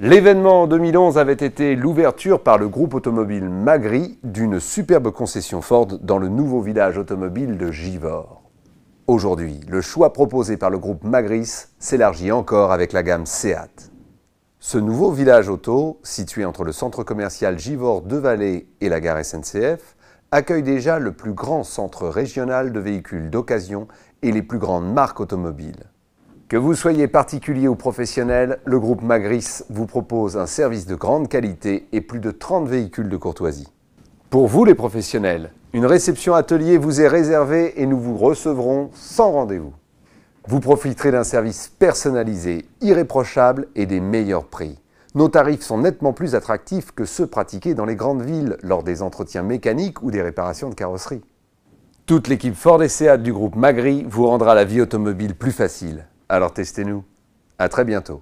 L'événement en 2011 avait été l'ouverture par le groupe automobile Magri d'une superbe concession Ford dans le nouveau village automobile de Givor. Aujourd'hui, le choix proposé par le groupe Magris s'élargit encore avec la gamme Seat. Ce nouveau village auto, situé entre le centre commercial givor De et la gare SNCF, accueille déjà le plus grand centre régional de véhicules d'occasion et les plus grandes marques automobiles. Que vous soyez particulier ou professionnel, le groupe Magris vous propose un service de grande qualité et plus de 30 véhicules de courtoisie. Pour vous les professionnels, une réception atelier vous est réservée et nous vous recevrons sans rendez-vous. Vous profiterez d'un service personnalisé, irréprochable et des meilleurs prix. Nos tarifs sont nettement plus attractifs que ceux pratiqués dans les grandes villes lors des entretiens mécaniques ou des réparations de carrosserie. Toute l'équipe Ford et Seat du groupe Magri vous rendra la vie automobile plus facile. Alors testez-nous. À très bientôt.